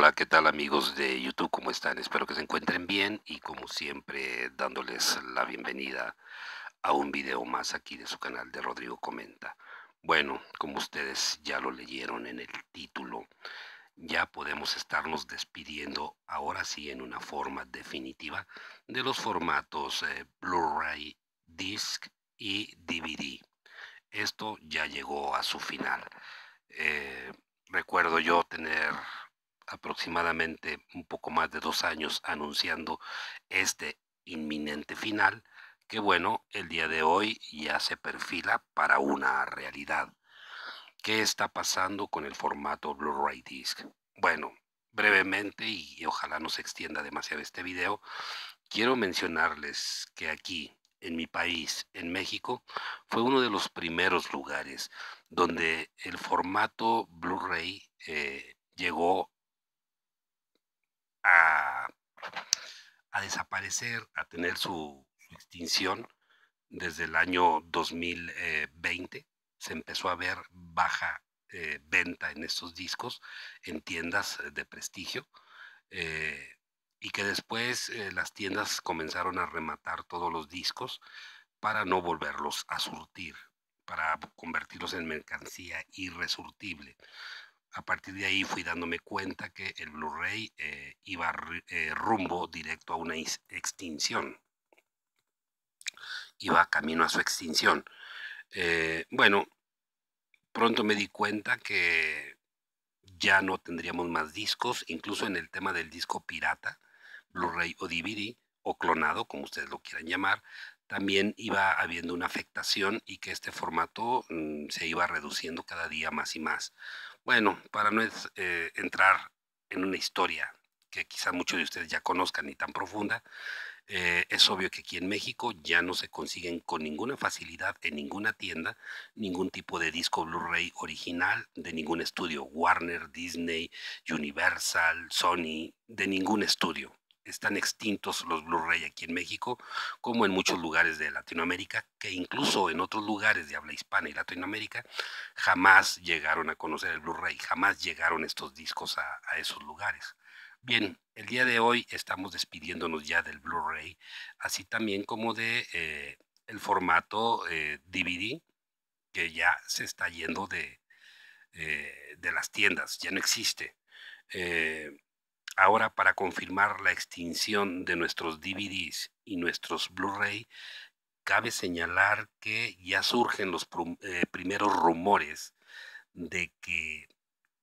Hola, ¿qué tal amigos de YouTube? ¿Cómo están? Espero que se encuentren bien y como siempre dándoles la bienvenida a un video más aquí de su canal de Rodrigo Comenta. Bueno, como ustedes ya lo leyeron en el título, ya podemos estarnos despidiendo ahora sí en una forma definitiva de los formatos eh, Blu-ray, Disc y DVD. Esto ya llegó a su final. Eh, recuerdo yo tener aproximadamente un poco más de dos años anunciando este inminente final, que bueno, el día de hoy ya se perfila para una realidad. ¿Qué está pasando con el formato Blu-ray Disc? Bueno, brevemente y ojalá no se extienda demasiado este video, quiero mencionarles que aquí, en mi país, en México, fue uno de los primeros lugares donde el formato Blu-ray eh, llegó llegó a, desaparecer, a tener su, extinción desde el año 2020. Se empezó a ver baja eh, venta en estos discos en tiendas eh, de prestigio. Eh, y que después las tiendas comenzaron a rematar todos los discos para no volverlos a surtir, para convertirlos en mercancía irresurtible a partir de ahí fui dándome cuenta que el Blu-ray eh, iba eh, rumbo directo a una extinción. Iba camino a su extinción. Eh, bueno, pronto me di cuenta que ya no tendríamos más discos, incluso en el tema del disco pirata, Blu-ray o DVD, o clonado, como ustedes lo quieran llamar, también iba habiendo una afectación y que este formato mm, se iba reduciendo cada día más y más bueno, para no es, eh, entrar en una historia que quizá muchos de ustedes ya conozcan ni tan profunda, eh, es obvio que aquí en México ya no se consiguen con ninguna facilidad en ninguna tienda ningún tipo de disco Blu-ray original de ningún estudio, Warner, Disney, Universal, Sony, de ningún estudio están extintos los Blu-ray aquí en México, como en muchos lugares de Latinoamérica, que incluso en otros lugares de habla hispana y Latinoamérica jamás llegaron a conocer el Blu-ray, jamás llegaron estos discos a, esos lugares. Bien, el día de hoy estamos despidiéndonos ya del Blu-ray, así también como de eh, el formato DVD, eh, que ya se está yendo de, eh, de las tiendas, ya no existe. Ahora para confirmar la extinción de nuestros DVDs y nuestros Blu-ray, cabe señalar que ya surgen los eh, primeros rumores de que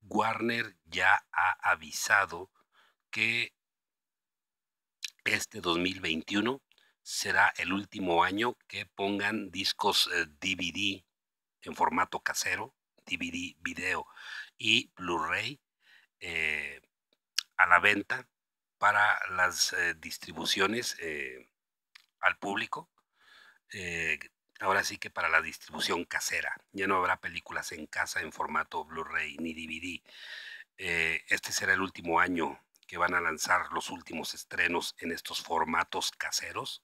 Warner ya ha avisado que este 2021 será el último año que pongan discos DVD eh, en formato casero, DVD video y Blu-ray eh, a la venta para las eh, distribuciones eh, al público. Eh, ahora sí que para la distribución casera. Ya no habrá películas en casa en formato Blu-ray ni DVD. este será el último año que van a lanzar los últimos estrenos en estos formatos caseros.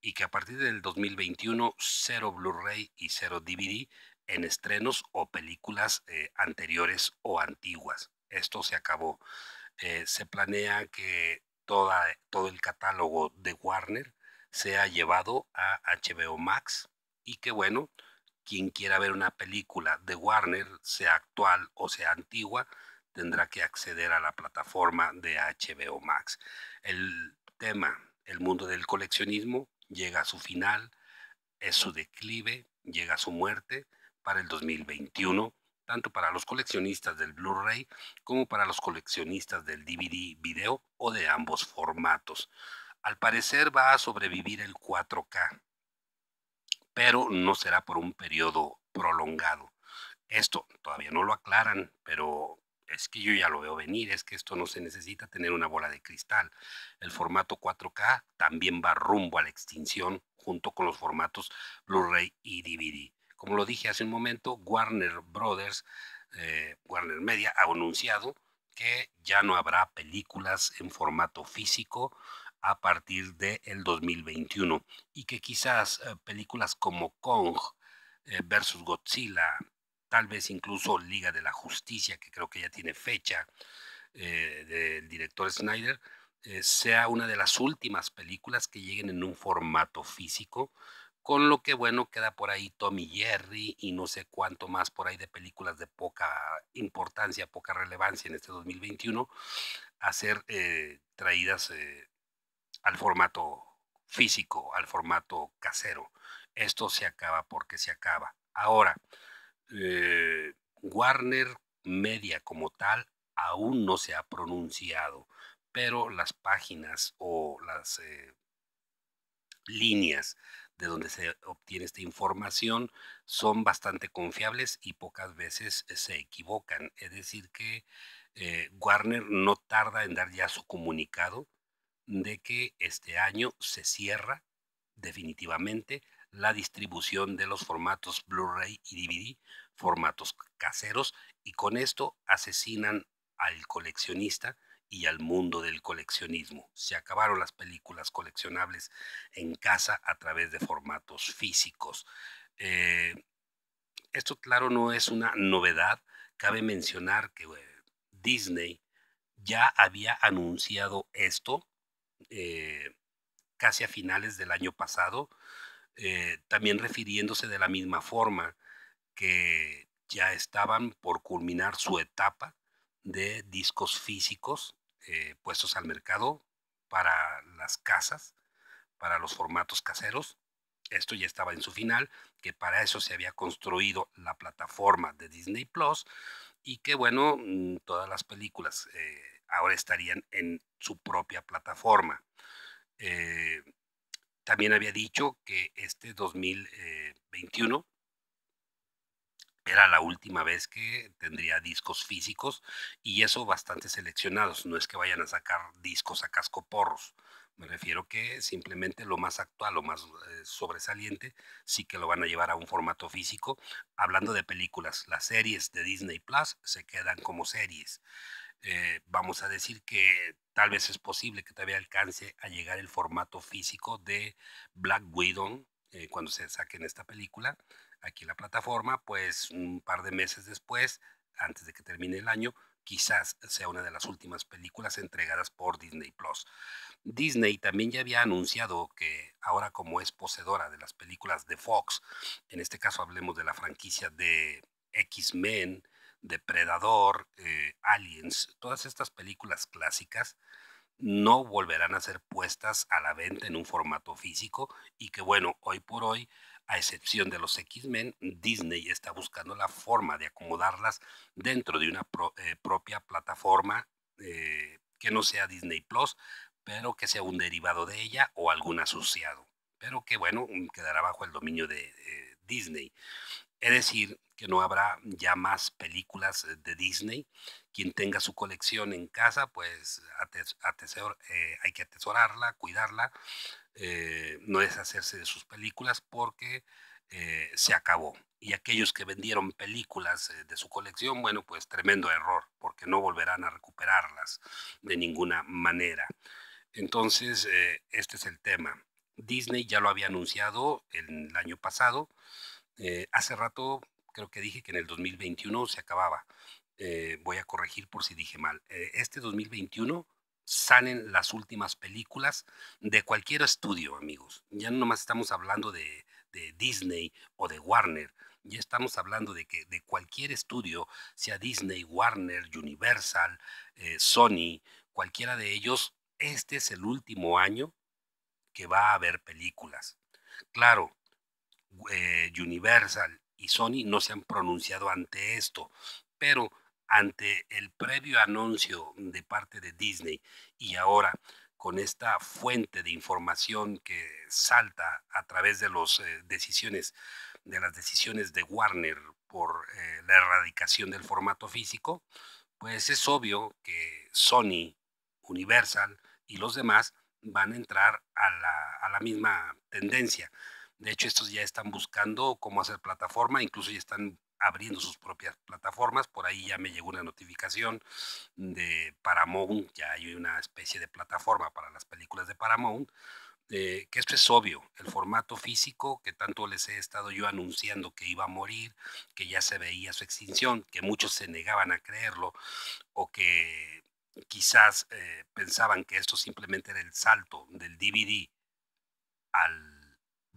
y que a partir del 2021, cero Blu-ray y cero DVD en estrenos o películas anteriores o antiguas esto se acabó. Eh, se planea que todo el catálogo de Warner sea llevado a HBO Max y que bueno, quien quiera ver una película de Warner, sea actual o sea antigua, tendrá que acceder a la plataforma de HBO Max. El tema, el mundo del coleccionismo, llega a su final, es su declive, llega a su muerte para el 2021 tanto para los coleccionistas del Blu-ray como para los coleccionistas del DVD video o de ambos formatos. Al parecer va a sobrevivir el 4K, pero no será por un periodo prolongado. Esto todavía no lo aclaran, pero es que yo ya lo veo venir, es que esto no se necesita tener una bola de cristal. El formato 4K también va rumbo a la extinción junto con los formatos Blu-ray y DVD. Como lo dije hace un momento, Warner Brothers, eh, Warner Media, ha anunciado que ya no habrá películas en formato físico a partir del 2021 y que quizás eh, películas como Kong vs. Eh, versus Godzilla, tal vez incluso Liga de la Justicia, que creo que ya tiene fecha del director Snyder, sea una de las últimas películas que lleguen en un formato físico con lo que bueno queda por ahí Tommy Jerry y no sé cuánto más por ahí de películas de poca importancia, poca relevancia en este 2021, a ser eh, traídas eh, al formato físico, al formato casero. Esto se acaba porque se acaba. Ahora, eh, Warner Media como tal aún no se ha pronunciado, pero las páginas o las líneas de donde se obtiene esta información son bastante confiables y pocas veces eh, se equivocan. Es decir, que eh, Warner no tarda en dar ya su comunicado de que este año se cierra definitivamente la distribución de los formatos Blu-ray y DVD, formatos caseros, y con esto asesinan al coleccionista y al mundo del coleccionismo. Se acabaron las películas coleccionables en casa a través de formatos físicos. Eh, esto, claro, no es una novedad. Cabe mencionar que eh, Disney ya había anunciado esto eh, casi a finales del año pasado, también refiriéndose de la misma forma que ya estaban por culminar su etapa de discos físicos eh, puestos al mercado para las casas, para los formatos caseros. Esto ya estaba en su final, que para eso se había construido la plataforma de Disney Plus y que bueno, mm, todas las películas eh, ahora estarían en su propia plataforma. Eh, también había dicho que este 2021 era la última vez que tendría discos físicos y eso bastante seleccionados. No es que vayan a sacar discos a casco porros. Me refiero que simplemente lo más actual, lo más eh, sobresaliente, sí que lo van a llevar a un formato físico. Hablando de películas, las series de Disney Plus se quedan como series. Eh, vamos a decir que tal vez es posible que todavía alcance a llegar el formato físico de Black Widow eh, cuando se saquen esta película aquí la plataforma, pues un par de meses después, antes de que termine el año, quizás sea una de las últimas películas entregadas por Disney Plus. Disney también ya había anunciado que ahora como es poseedora de las películas de Fox, en este caso hablemos de la franquicia de X-Men, Depredador, eh, Aliens, todas estas películas clásicas no volverán a ser puestas a la venta en un formato físico y que bueno, hoy por hoy a excepción de los X-Men, Disney está buscando la forma de acomodarlas dentro de una eh, propia plataforma eh, que no sea Disney Plus, pero que sea un derivado de ella o algún asociado, pero que bueno, quedará bajo el dominio de eh, Disney. Es decir, que no habrá ya más películas eh, de Disney. Quien tenga su colección en casa, pues eh, hay que atesorarla, cuidarla, eh, no deshacerse de sus películas porque se acabó. Y aquellos que vendieron películas de su colección, bueno, pues tremendo error, porque no volverán a recuperarlas de ninguna manera. Entonces, este es el tema. Disney ya lo había anunciado el año pasado, eh, hace rato creo que dije que en el 2021 se acababa. Eh, voy a corregir por si dije mal. Eh, este 2021 salen las últimas películas de cualquier estudio, amigos. Ya no más estamos hablando de, de, Disney o de Warner. Ya estamos hablando de que de cualquier estudio, sea Disney, Warner, Universal, Sony, cualquiera de ellos, este es el último año que va a haber películas. Claro, eh, Universal y Sony no se han pronunciado ante esto, pero ante el previo anuncio de parte de Disney y ahora con esta fuente de información que salta a través de las eh, decisiones de las decisiones de Warner por eh, la erradicación del formato físico, pues es obvio que Sony, Universal y los demás van a entrar a la misma tendencia. De hecho, estos ya están buscando cómo hacer plataforma, incluso ya están abriendo sus propias plataformas. Por ahí ya me llegó una notificación de Paramount, ya hay una especie de plataforma para las películas de Paramount. Eh, que esto es obvio, el formato físico que tanto les he estado yo anunciando que iba a morir, que ya se veía su extinción, que muchos se negaban a creerlo o que quizás eh, pensaban que esto simplemente era el salto del DVD al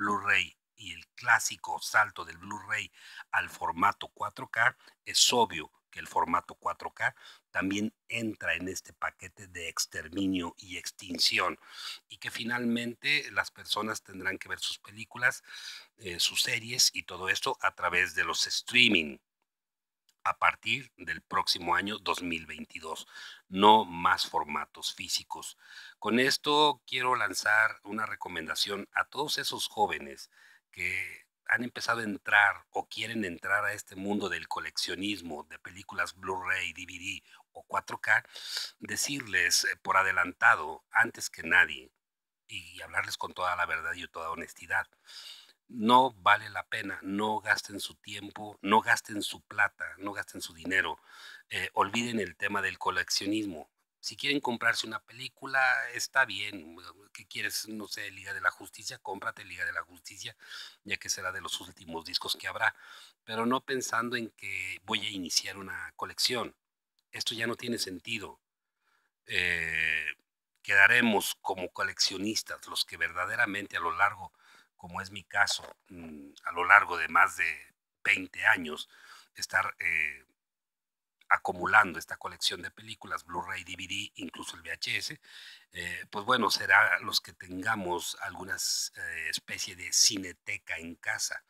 Blu-ray y el clásico salto del Blu-ray al formato 4K, es obvio que el formato 4K también entra en este paquete de exterminio y extinción y que finalmente las personas tendrán que ver sus películas, eh, sus series y todo esto a través de los streaming a partir del próximo año 2022, no más formatos físicos. Con esto quiero lanzar una recomendación a todos esos jóvenes que han empezado a entrar o quieren entrar a este mundo del coleccionismo de películas Blu-ray, DVD o 4K, decirles eh, por adelantado, antes que nadie, y hablarles con toda la verdad y toda honestidad, no vale la pena, no gasten su tiempo, no gasten su plata, no gasten su dinero. Eh, olviden el tema del coleccionismo. Si quieren comprarse una película, está bien. ¿Qué quieres? No sé, Liga de la Justicia, cómprate Liga de la Justicia, ya que será de los últimos discos que habrá. Pero no pensando en que voy a iniciar una colección. Esto ya no tiene sentido. Eh, quedaremos como coleccionistas, los que verdaderamente a lo largo como es mi caso, mm, a lo largo de más de 20 años, estar eh, acumulando esta colección de películas, Blu-ray, DVD, incluso el VHS, eh, pues bueno, será los que tengamos alguna eh, especie de cineteca en casa.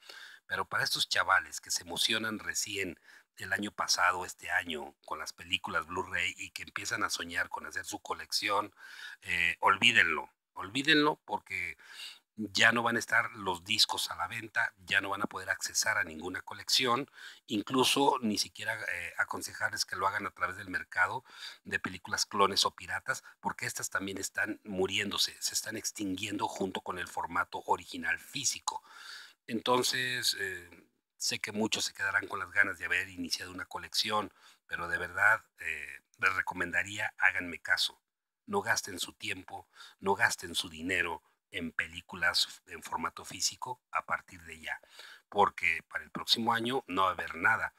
Pero para estos chavales que se emocionan recién el año pasado, este año, con las películas Blu-ray y que empiezan a soñar con hacer su colección, olvídenlo, olvídenlo porque ya no van a estar los discos a la venta, ya no van a poder accesar a ninguna colección, incluso ni siquiera eh, aconsejarles que lo hagan a través del mercado de películas clones o piratas, porque estas también están muriéndose, se están extinguiendo junto con el formato original físico. Entonces, eh, sé que muchos se quedarán con las ganas de haber iniciado una colección, pero de verdad eh, les recomendaría, háganme caso, no gasten su tiempo, no gasten su dinero en películas en formato físico a partir de ya, porque para el próximo año no va a haber nada.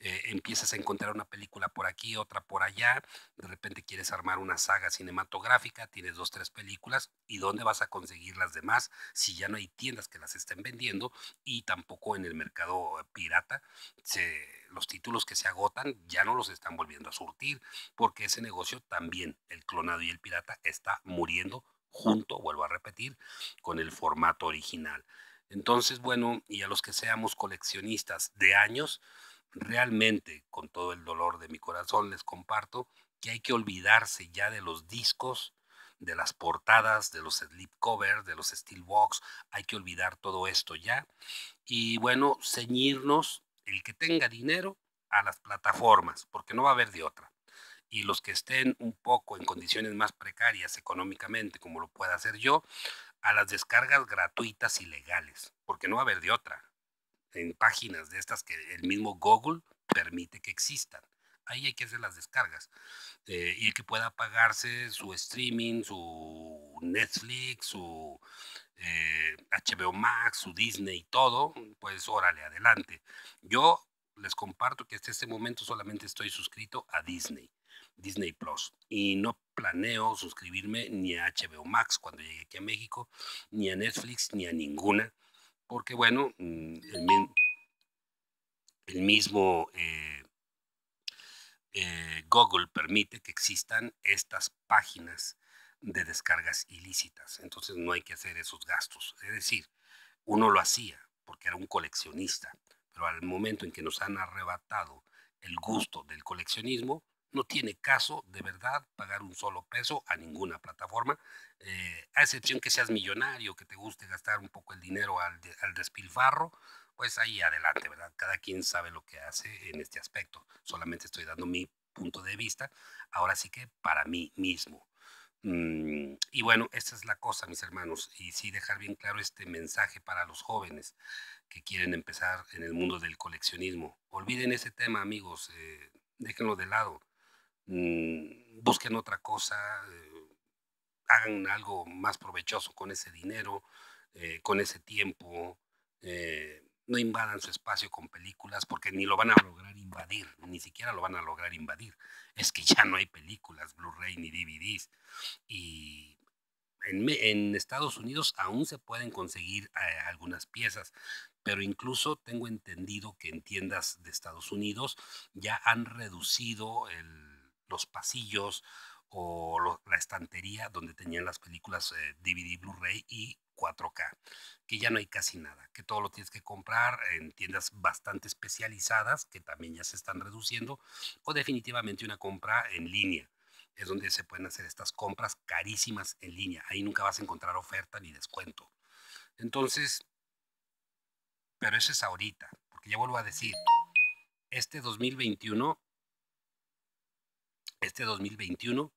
Eh, empiezas a encontrar una película por aquí, otra por allá, de repente quieres armar una saga cinematográfica, tienes dos, tres películas, ¿y dónde vas a conseguir las demás si ya no hay tiendas que las estén vendiendo y tampoco en el mercado pirata los títulos que se agotan ya no los están volviendo a surtir, porque ese negocio también, el clonado y el pirata, está muriendo junto, vuelvo a repetir, con el formato original. Entonces, bueno, y a los que seamos coleccionistas de años, realmente, con todo el dolor de mi corazón, les comparto que hay que olvidarse ya de los discos, de las portadas, de los slip covers, de los steel box, hay que olvidar todo esto ya. Y bueno, ceñirnos, el que tenga dinero, a las plataformas, porque no va a haber de otra y los que estén un poco en condiciones más precarias económicamente, como lo pueda hacer yo, a las descargas gratuitas y legales, porque no va a haber de otra, en páginas de estas que el mismo Google permite que existan. Ahí hay que hacer las descargas eh, y que pueda pagarse su streaming, su Netflix, su HBO eh, Max, su Disney y todo, pues órale, adelante. Yo les comparto que hasta este momento solamente estoy suscrito a Disney. Disney Plus. Y no planeo suscribirme ni a HBO Max cuando llegue aquí a México, ni a Netflix, ni a ninguna, porque bueno, mm, el, mismo eh, eh, Google permite que existan estas páginas de descargas ilícitas, entonces no hay que hacer esos gastos. Es decir, uno lo hacía porque era un coleccionista, pero al momento en que nos han arrebatado el gusto del coleccionismo, no tiene caso de verdad pagar un solo peso a ninguna plataforma, eh, a excepción que seas millonario, que te guste gastar un poco el dinero al, despilfarro, pues ahí adelante, ¿verdad? Cada quien sabe lo que hace en este aspecto. Solamente estoy dando mi punto de vista, ahora sí que para mí mismo. Mm, y bueno, esta es la cosa, mis hermanos, y sí dejar bien claro este mensaje para los jóvenes que quieren empezar en el mundo del coleccionismo. Olviden ese tema, amigos, eh, déjenlo de lado. Mm, busquen otra cosa, eh, hagan algo más provechoso con ese dinero, eh, con ese tiempo, eh, no invadan su espacio con películas porque ni lo van a lograr invadir, ni siquiera lo van a lograr invadir. Es que ya no hay películas, Blu-ray ni DVDs. Y en, Estados Unidos aún se pueden conseguir algunas piezas, pero incluso tengo entendido que en tiendas de Estados Unidos ya han reducido el los pasillos o la estantería donde tenían las películas DVD, eh, Blu-ray y 4K, que ya no hay casi nada, que todo lo tienes que comprar en tiendas bastante especializadas, que también ya se están reduciendo, o definitivamente una compra en línea. Es donde se pueden hacer estas compras carísimas en línea. Ahí nunca vas a encontrar oferta ni descuento. Entonces, pero eso es ahorita, porque ya vuelvo a decir, este 2021 este 2021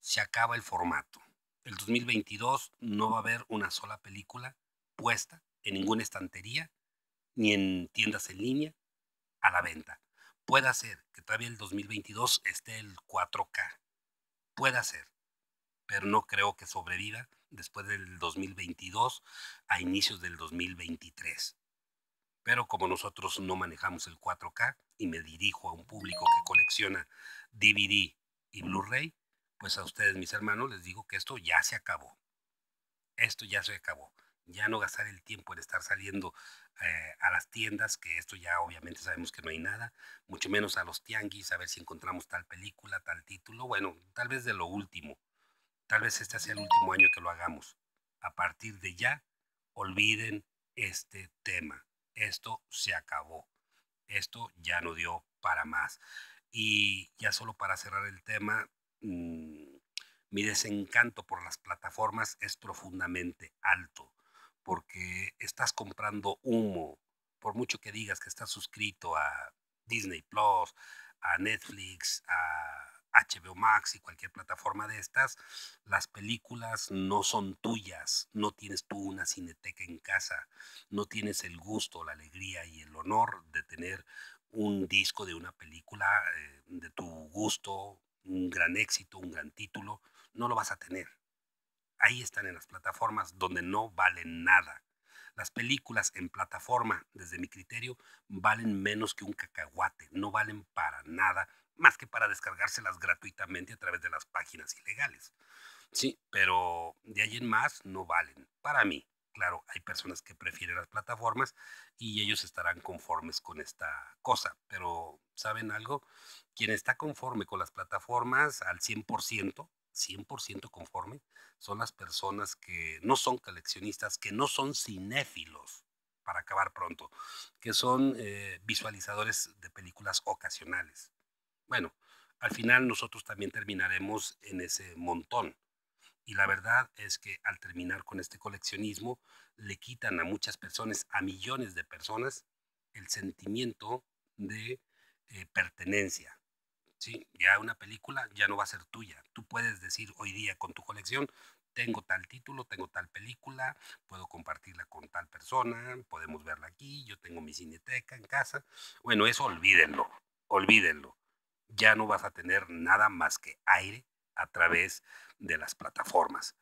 se acaba el formato. El 2022 no va a haber una sola película puesta en ninguna estantería ni en tiendas en línea a la venta. Puede ser que todavía el 2022 esté el 4K. Puede ser. Pero no creo que sobreviva después del 2022 a inicios del 2023. Pero como nosotros no manejamos el 4K y me dirijo a un público que colecciona DVD y Blu-ray, pues a ustedes, mis hermanos, les digo que esto ya se acabó. Esto ya se acabó. Ya no gastar el tiempo en estar saliendo eh, a las tiendas, que esto ya obviamente sabemos que no hay nada, mucho menos a los tianguis, a ver si encontramos tal película, tal título. Bueno, tal vez de lo último. Tal vez este sea el último año que lo hagamos. A partir de ya, olviden este tema esto se acabó, esto ya no dio para más. Y ya solo para cerrar el tema, mm, mi desencanto por las plataformas es profundamente alto, porque estás comprando humo, por mucho que digas que estás suscrito a Disney Plus, a Netflix, a HBO Max y cualquier plataforma de estas, las películas no son tuyas, no tienes tú una cineteca en casa, no tienes el gusto, la alegría y el honor de tener un disco de una película eh, de tu gusto, un gran éxito, un gran título, no lo vas a tener. Ahí están en las plataformas donde no valen nada. Las películas en plataforma, desde mi criterio, valen menos que un cacahuate, no valen para nada más que para descargárselas gratuitamente a través de las páginas ilegales. Sí, pero de ahí en más no valen, para mí. Claro, hay personas que prefieren las plataformas y ellos estarán conformes con esta cosa, pero ¿saben algo? Quien está conforme con las plataformas al 100%, 100% conforme, son las personas que no son coleccionistas, que no son cinéfilos, para acabar pronto, que son eh, visualizadores de películas ocasionales. Bueno, al final nosotros también terminaremos en ese montón. Y la verdad es que al terminar con este coleccionismo, le quitan a muchas personas, a millones de personas, el sentimiento de eh, pertenencia. Ya una película ya no va a ser tuya. Tú puedes decir hoy día con tu colección, tengo tal título, tengo tal película, puedo compartirla con tal persona, podemos verla aquí, yo tengo mi cineteca en casa. Bueno, eso olvídenlo, olvídenlo ya no vas a tener nada más que aire a través de las plataformas.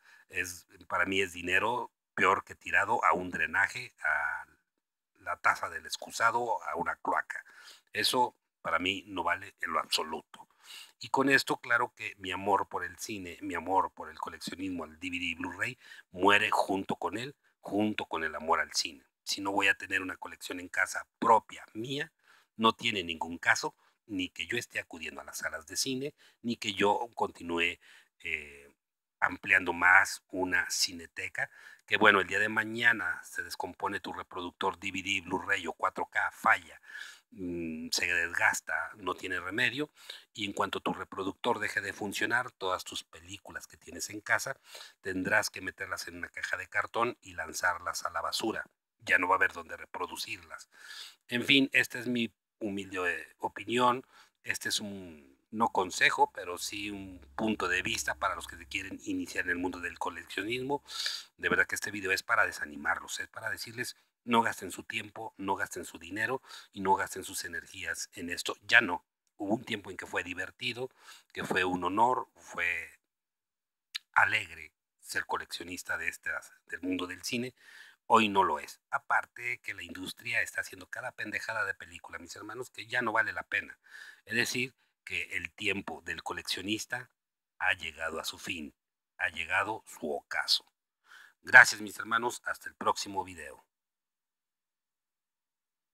para mí es dinero peor que tirado a un drenaje, a la taza del excusado, a una cloaca. Eso para mí no vale en lo absoluto. Y con esto, claro que mi amor por el cine, mi amor por el coleccionismo, al DVD y Blu-ray, muere junto con él, junto con el amor al cine. Si no voy a tener una colección en casa propia mía, no tiene ningún caso ni que yo esté acudiendo a las salas de cine, ni que yo continúe eh, ampliando más una cineteca, que bueno, el día de mañana se descompone tu reproductor DVD, Blu-ray o 4K, falla, mm, se desgasta, no tiene remedio, y en cuanto tu reproductor deje de funcionar, todas tus películas que tienes en casa tendrás que meterlas en una caja de cartón y lanzarlas a la basura. Ya no va a haber dónde reproducirlas. En fin, esta es mi humilde eh, opinión. Este es un, no consejo, pero sí un punto de vista para los que se quieren iniciar en el mundo del coleccionismo. De verdad que este video es para desanimarlos, es para decirles no gasten su tiempo, no gasten su dinero y no gasten sus energías en esto. Ya no. Hubo un tiempo en que fue divertido, que fue un honor, fue alegre ser coleccionista de estas, del mundo del cine, hoy no lo es. Aparte de que la industria está haciendo cada pendejada de película, mis hermanos, que ya no vale la pena. Es decir, que el tiempo del coleccionista ha llegado a su fin, ha llegado su ocaso. Gracias mis hermanos, hasta el próximo video.